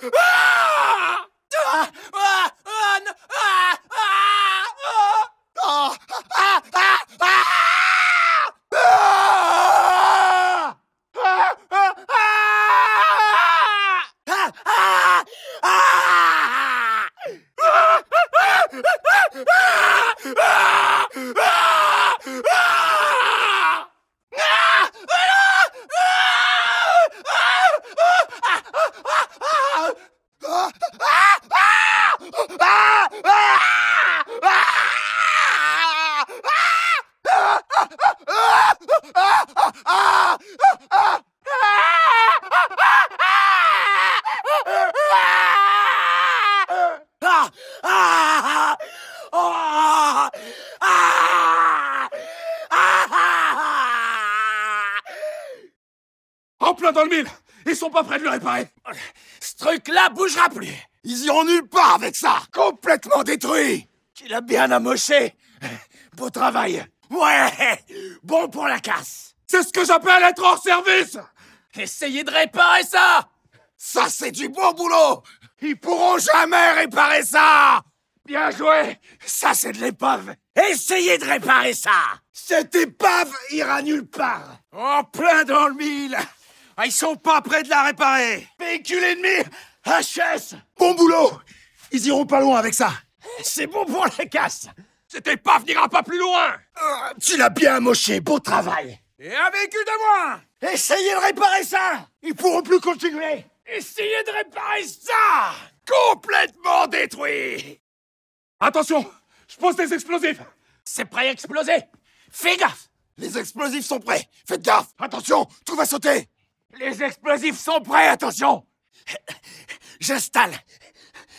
Ah! En plein dans le mille Ils sont pas prêts de le réparer Ce truc-là bougera plus Ils iront nulle part avec ça Complètement détruit Qu'il a bien amoché Beau travail Ouais Bon pour la casse C'est ce que j'appelle être hors service Essayez de réparer ça Ça, c'est du bon boulot Ils pourront jamais réparer ça Bien joué Ça, c'est de l'épave Essayez de réparer ça Cette épave ira nulle part En plein dans le mille ah, ils sont pas prêts de la réparer Véhicule ennemi HS Bon boulot Ils iront pas loin avec ça C'est bon pour la casse C'était épave n'ira pas plus loin ah, Tu l'as bien moché, beau travail Et avec véhicule de moi? Essayez de réparer ça Ils pourront plus continuer Essayez de réparer ça Complètement détruit Attention Je pose des explosifs C'est prêt à exploser Fais gaffe Les explosifs sont prêts Faites gaffe Attention Tout va sauter les explosifs sont prêts, attention J'installe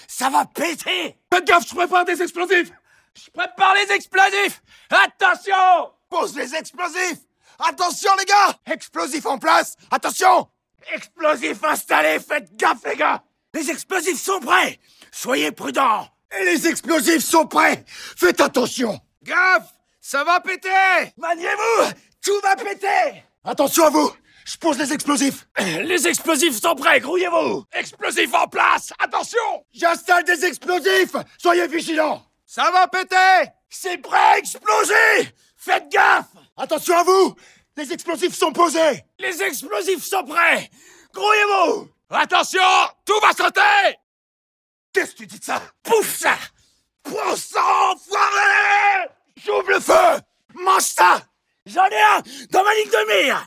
Ça va péter Faites gaffe, je prépare des explosifs Je prépare les explosifs Attention Pose les explosifs Attention les gars Explosifs en place Attention Explosifs installés Faites gaffe les gars Les explosifs sont prêts Soyez prudents Et les explosifs sont prêts Faites attention Gaffe Ça va péter Maniez-vous Tout va péter Attention à vous je pose les explosifs Les explosifs sont prêts, grouillez-vous Explosifs en place Attention J'installe des explosifs Soyez vigilants Ça va péter C'est prêt à exploser Faites gaffe Attention à vous Les explosifs sont posés Les explosifs sont prêts Grouillez-vous Attention Tout va sauter Qu'est-ce que tu dis de ça Pouf ça Pousse ça, enfoiré J'ouvre le feu Mange ça J'en ai un dans ma ligne de mire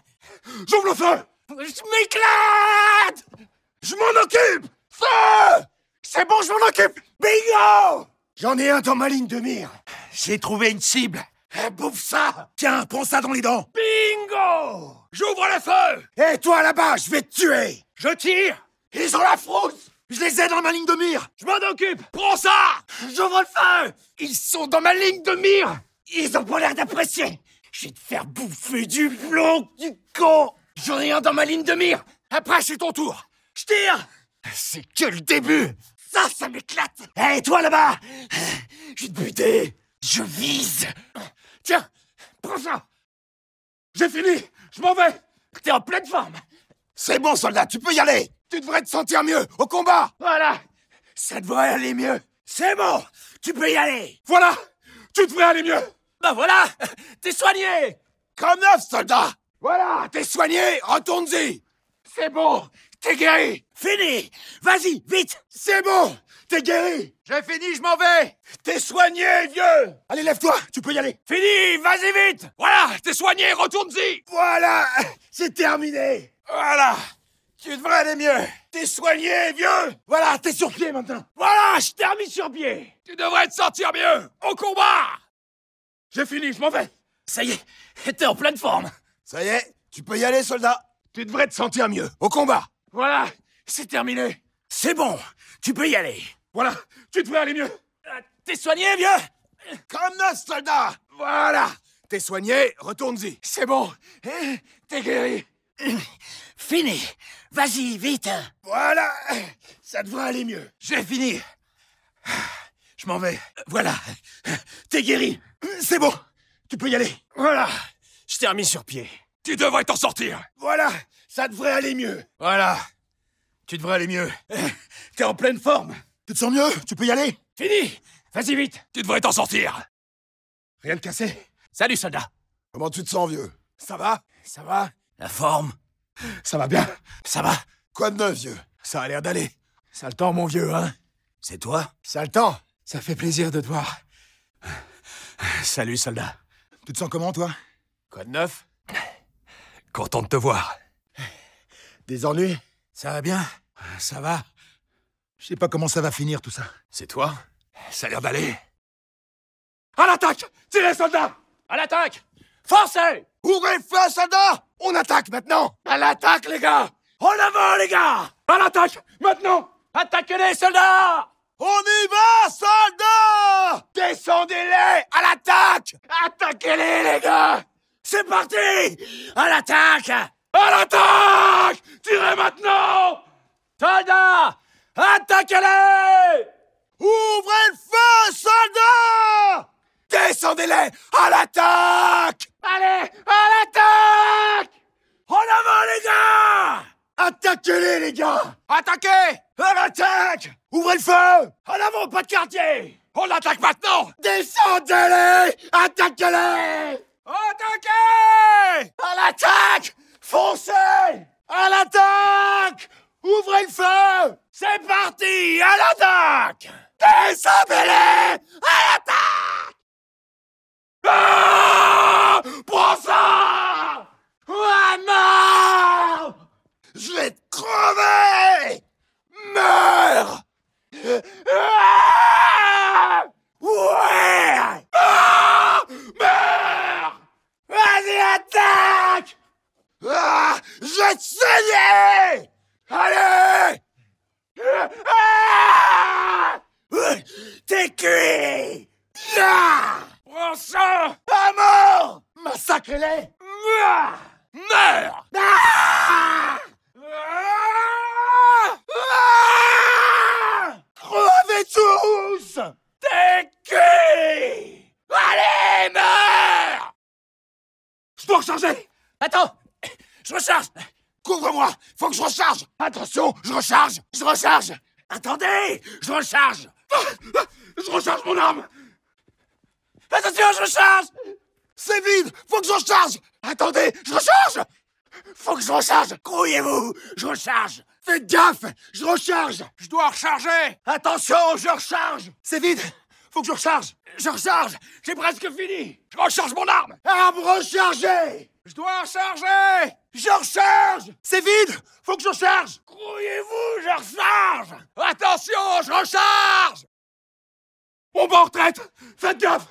J'ouvre le feu Je m'éclate Je m'en occupe Feu C'est bon, je m'en occupe Bingo J'en ai un dans ma ligne de mire. J'ai trouvé une cible. Eh, bouffe ça Tiens, prends ça dans les dents Bingo J'ouvre le feu Et toi là-bas, je vais te tuer Je tire Ils ont la frousse Je les ai dans ma ligne de mire Je m'en occupe Prends ça J'ouvre le feu Ils sont dans ma ligne de mire Ils ont pas l'air d'apprécier je vais te faire bouffer du blanc du con J'en ai un dans ma ligne de mire Après, c'est ton tour Je tire C'est que le début Ça, ça m'éclate Hé, eh, toi, là-bas Je vais te buter Je vise Tiens, prends ça J'ai fini Je m'en vais T'es en pleine forme C'est bon, soldat, tu peux y aller Tu devrais te sentir mieux, au combat Voilà Ça devrait aller mieux C'est bon Tu peux y aller Voilà Tu devrais aller mieux ben voilà T'es soigné Comme neuf, soldat Voilà T'es soigné Retourne-y C'est bon T'es guéri Fini Vas-y, vite C'est bon T'es guéri J'ai fini, je m'en vais T'es soigné, vieux Allez, lève-toi Tu peux y aller Fini Vas-y, vite Voilà T'es soigné Retourne-y Voilà C'est terminé Voilà Tu devrais aller mieux T'es soigné, vieux Voilà, t'es sur pied maintenant Voilà, je termine sur pied Tu devrais te sortir mieux Au combat j'ai fini, je m'en vais Ça y est, t'es en pleine forme Ça y est, tu peux y aller, soldat Tu devrais te sentir mieux, au combat Voilà, c'est terminé C'est bon, tu peux y aller Voilà, tu devrais aller mieux euh, T'es soigné, vieux Comme nos soldats Voilà T'es soigné, retourne-y C'est bon, eh, t'es guéri Fini Vas-y, vite Voilà Ça devrait aller mieux J'ai fini Je m'en vais. Voilà T'es guéri c'est bon Tu peux y aller Voilà Je t'ai remis sur pied. Tu devrais t'en sortir Voilà Ça devrait aller mieux Voilà Tu devrais aller mieux. T'es en pleine forme Tu te sens mieux Tu peux y aller Fini Vas-y vite Tu devrais t'en sortir Rien de cassé Salut soldat Comment tu te sens vieux Ça va Ça va La forme Ça va bien Ça va Quoi de neuf vieux Ça a l'air d'aller. Ça le temps mon vieux, hein C'est toi Ça le temps Ça fait plaisir de te voir. Salut, soldat. Tout te sens comment, toi Quoi de neuf Content de te voir. Des ennuis Ça va bien Ça va Je sais pas comment ça va finir, tout ça. C'est toi Ça a l'air d'aller. À l'attaque Tirez, soldats À l'attaque forcez. Ouvrez feu, soldats On attaque maintenant À l'attaque, les gars En avant, les gars À l'attaque Maintenant Attaquez les soldats On y va, soldats Descendez-les à l'attaque Attaquez-les, les gars C'est parti À l'attaque À l'attaque Tirez maintenant Soldats Attaquez-les Ouvrez le feu, soldats Descendez-les À l'attaque Allez À l'attaque En avant, les gars Attaquez-les, les gars Attaquez À l'attaque Ouvrez le feu En avant, pas de quartier on attaque maintenant Descendez-les Attaquez-les Attaquez À l'attaque Foncez À l'attaque Ouvrez le feu C'est parti À l'attaque Descendez-les À l'attaque ah Prends ça Ah non Je vais te crever Meurs ah T'es qui Allez, meurs Je dois recharger Attends Je recharge Couvre-moi Faut que je recharge Attention, je recharge Je recharge Attendez Je recharge Je recharge mon arme Attention, je recharge C'est vide Faut que je recharge Attendez, je recharge Faut que je recharge crouillez vous Je recharge Faites gaffe Je recharge Je dois recharger Attention, je recharge C'est vide Faut que je recharge Je recharge J'ai presque fini Je recharge mon arme Arme rechargée Je dois recharger Je recharge C'est vide Faut que je recharge croyez vous je recharge Attention, je recharge On va retraite Faites gaffe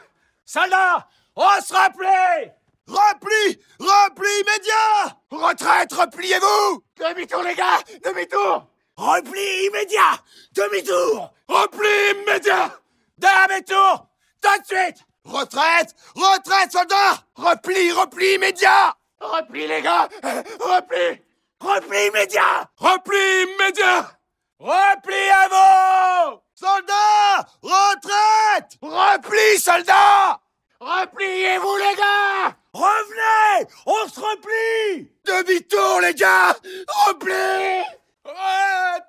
Soldats On se replie Repli Repli immédiat Retraite, repliez-vous Demi-tour, les gars Demi-tour Repli immédiat Demi-tour Repli immédiat Demi-tour Tout de suite Retraite Retraite, soldats Repli, repli immédiat Repli, les gars Repli Repli immédiat Repli immédiat Repli à vous Soldats Retraite Repli, soldats Repliez-vous, les gars Revenez On se replie Demi-tour, les gars Repli Retraite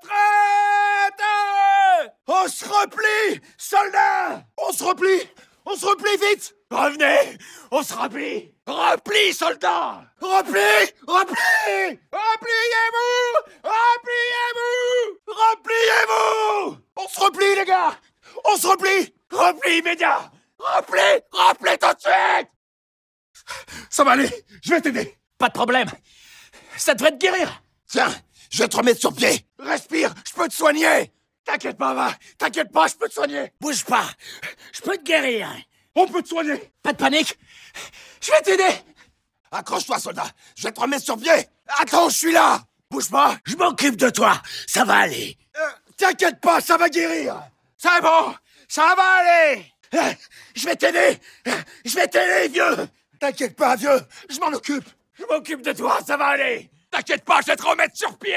On se replie, soldats On se replie On se replie vite Revenez On se replie Repli, soldats Repli Repli Repliez-vous Repliez-vous Repliez-vous On se replie, les gars On se replie Repli immédiat Repli Repli tout de suite ça va aller, je vais t'aider. Pas de problème. Ça devrait te guérir. Tiens, je vais te remettre sur pied. Respire, je peux te soigner. T'inquiète pas, va. T'inquiète pas, je peux te soigner. Bouge pas. Je peux te guérir. On peut te soigner. Pas de panique. Je vais t'aider. Accroche-toi, soldat. Je vais te remettre sur pied. Attends, je suis là. Bouge pas. Je m'occupe de toi. Ça va aller. Euh, t'inquiète pas, ça va guérir. C'est bon. Ça va aller. Euh, je vais t'aider. Euh, je vais t'aider, vieux. T'inquiète pas, vieux, je m'en occupe. Je m'occupe de toi, ça va aller. T'inquiète pas, je vais te remettre sur pied.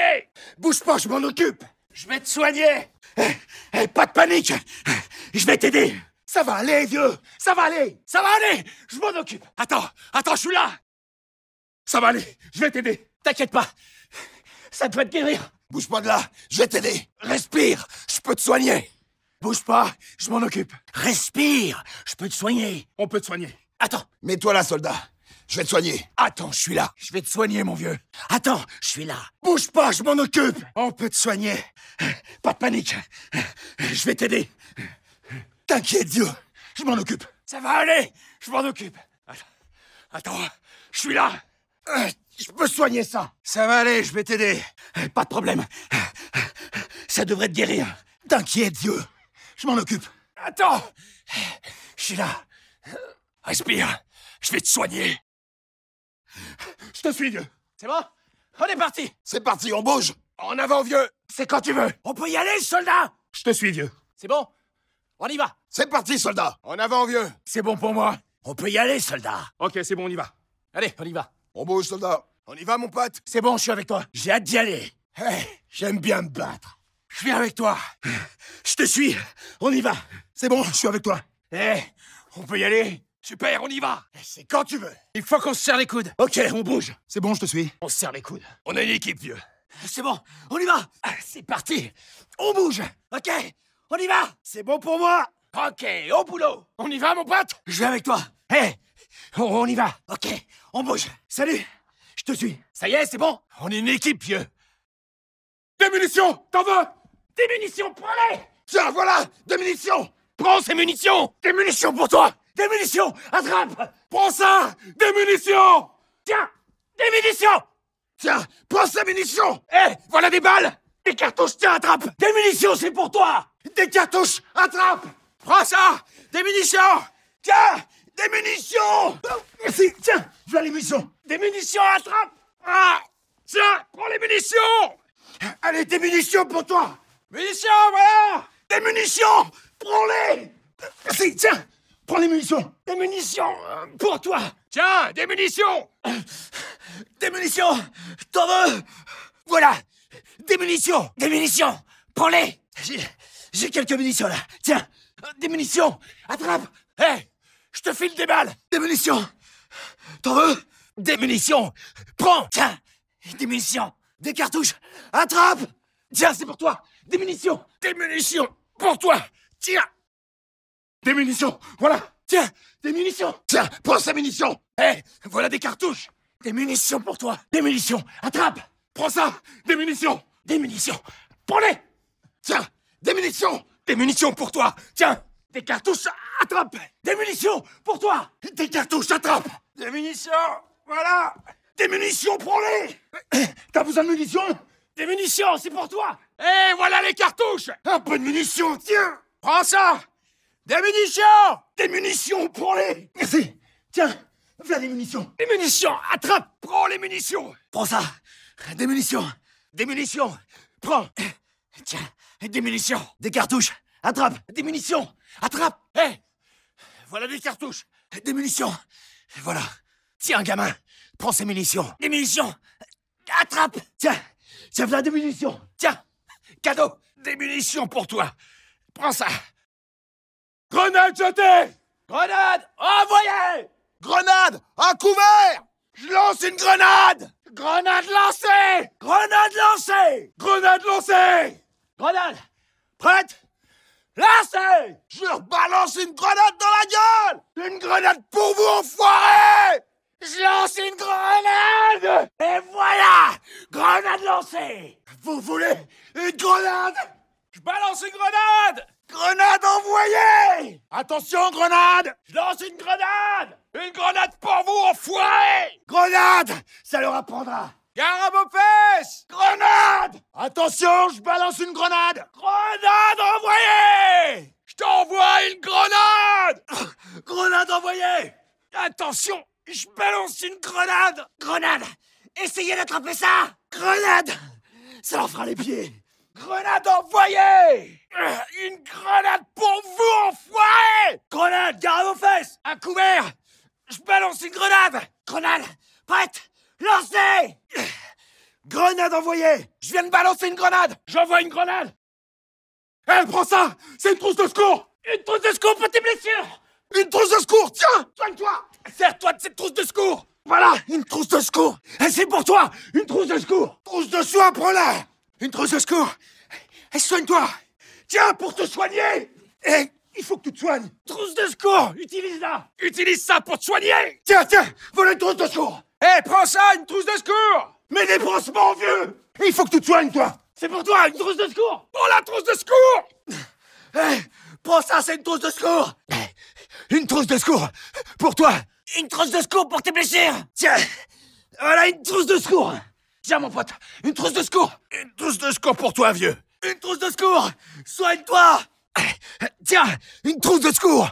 Bouge pas, je m'en occupe. Je vais te soigner. Eh, eh pas de panique. Eh, je vais t'aider. Ça va aller, vieux. Ça va aller. Ça va aller. Je m'en occupe. Attends, attends, je suis là. Ça va aller. Je vais t'aider. T'inquiète pas. Ça doit te guérir. Bouge pas de là. Je vais t'aider. Respire. Je peux te soigner. Bouge pas. Je m'en occupe. Respire. Je peux te soigner. On peut te soigner. Attends Mets-toi là, soldat Je vais te soigner Attends, je suis là Je vais te soigner, mon vieux Attends, je suis là Bouge pas, je m'en occupe On peut te soigner Pas de panique Je vais t'aider T'inquiète, Dieu Je m'en occupe Ça va aller Je m'en occupe Attends, je suis là Je peux soigner ça Ça va aller, je vais t'aider Pas de problème Ça devrait te guérir T'inquiète, Dieu Je m'en occupe Attends Je suis là Respire. Je vais te soigner. Je te suis, vieux. C'est bon On est parti. C'est parti, on bouge. En avant, vieux. C'est quand tu veux. On peut y aller, soldat Je te suis, vieux. C'est bon On y va. C'est parti, soldat. En avant, vieux. C'est bon pour moi. On peut y aller, soldat. Ok, c'est bon, on y va. Allez, on y va. On bouge, soldat. On y va, mon pote. C'est bon, je suis avec toi. J'ai hâte d'y aller. Eh, j'aime bien me battre. Je viens avec toi. Je te suis. On y va. C'est bon, je suis avec toi. Hé, eh, on peut y aller Super, on y va eh, C'est quand tu veux Il faut qu'on se serre les coudes Ok, on bouge C'est bon, je te suis. On se serre les coudes. On est une équipe, vieux. Eh, c'est bon, on y va ah, C'est parti On bouge Ok On y va C'est bon pour moi Ok, au boulot On y va, mon pote Je vais avec toi Hé eh, on, y va Ok, on bouge Salut Je te suis Ça y est, c'est bon On est une équipe, vieux Des munitions T'en veux Des munitions, prends-les Tiens, voilà Des munitions Prends ces munitions Des munitions pour toi des munitions Attrape Prends ça Des munitions Tiens Des munitions Tiens Prends ces munitions Hé eh, Voilà des balles Des cartouches, tiens, attrape Des munitions, c'est pour toi Des cartouches, attrape Prends ça Des munitions Tiens Des munitions Merci Tiens Voilà les munitions Des munitions, attrape Ah Tiens Prends les munitions Allez, des munitions pour toi Munitions, voilà Des munitions Prends-les Merci Tiens Prends les munitions Des munitions euh, Pour toi Tiens, des munitions euh, Des munitions T'en veux Voilà Des munitions Des munitions Prends-les J'ai quelques munitions là Tiens euh, Des munitions Attrape Hé Je te file des balles Des munitions T'en veux Des munitions Prends Tiens Des munitions Des cartouches Attrape Tiens, c'est pour toi Des munitions Des munitions Pour toi Tiens des munitions Voilà Tiens Des munitions Tiens, prends ces munitions Hé eh, Voilà des cartouches Des munitions pour toi Des munitions Attrape Prends ça Des munitions Des munitions Prends-les Tiens Des munitions Des munitions pour toi Tiens Des cartouches Attrape Des munitions pour toi Des cartouches Attrape Des munitions Voilà Des munitions Prends-les eh, T'as besoin de munitions Des munitions, c'est pour toi Eh, voilà les cartouches Un ah, peu de munitions, tiens Prends ça des munitions Des munitions, prends-les Merci Tiens, voilà des munitions Des munitions Attrape Prends les munitions Prends ça Des munitions Des munitions Prends Tiens, des munitions Des cartouches Attrape Des munitions Attrape Hé Voilà des cartouches Des munitions Voilà Tiens, gamin Prends ces munitions Des munitions Attrape Tiens Tiens, voilà des munitions Tiens Cadeau Des munitions pour toi Prends ça Grenade jetée Grenade envoyée Grenade à couvert Je lance une grenade Grenade lancée Grenade lancée Grenade lancée Grenade Prête Lancez Je leur balance une grenade dans la gueule Une grenade pour vous, enfoirés je lance une grenade Et voilà Grenade lancée Vous voulez une grenade Je balance une grenade Grenade envoyée Attention, grenade Je lance une grenade Une grenade pour vous, enfoiré Grenade Ça leur apprendra Gare à vos fesses Grenade Attention, je balance une grenade Grenade envoyée Je t'envoie une grenade Grenade envoyée Attention, je balance une grenade Grenade Essayez d'attraper ça Grenade Ça leur fera les pieds Grenade envoyée Une grenade pour vous, enfoiré Grenade, garde vos fesses À couvert Je balance une grenade Grenade Prête Lancez Grenade envoyée Je viens de balancer une grenade J'envoie une grenade Elle eh, prend prends ça C'est une trousse de secours Une trousse de secours pour tes blessures Une trousse de secours Tiens Soigne-toi Serre-toi de cette trousse de secours Voilà Une trousse de secours Et eh, c'est pour toi Une trousse de secours Trousse de soin, prends-la une trousse de secours Soigne-toi Tiens, pour te soigner Eh, il faut que tu te soignes Trousse de secours Utilise-la Utilise ça pour te soigner Tiens, tiens Voilà une trousse de secours Eh, prends ça, une trousse de secours Mais des brossements, vieux Il faut que tu te soignes, toi C'est pour toi, une trousse de secours Pour la trousse de secours Eh, Prends ça, c'est une trousse de secours Une trousse de secours Pour toi Une trousse de secours pour tes blessures Tiens Voilà une trousse de secours Tiens, mon pote, une trousse de secours Une trousse de secours pour toi, vieux Une trousse de secours Soigne-toi eh, eh, Tiens, une trousse de secours